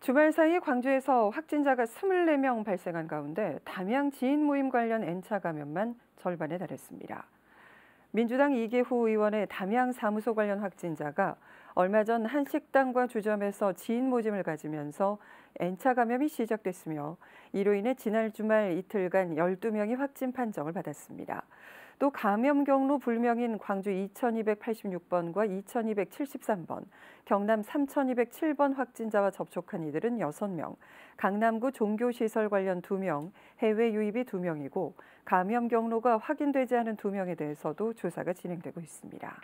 주말 사이 광주에서 확진자가 24명 발생한 가운데 담양 지인 모임 관련 N차 감염만 절반에 달했습니다. 민주당 이계후 의원의 담양 사무소 관련 확진자가 얼마 전 한 식당과 주점에서 지인 모임을 가지면서 N차 감염이 시작됐으며 이로 인해 지난 주말 이틀간 12명이 확진 판정을 받았습니다. 또 감염 경로 불명인 광주 2286번과 2273번, 경남 3207번 확진자와 접촉한 이들은 6명, 강남구 종교시설 관련 2명, 해외 유입이 2명이고 감염 경로가 확인되지 않은 2명에 대해서도 조사가 진행되고 있습니다.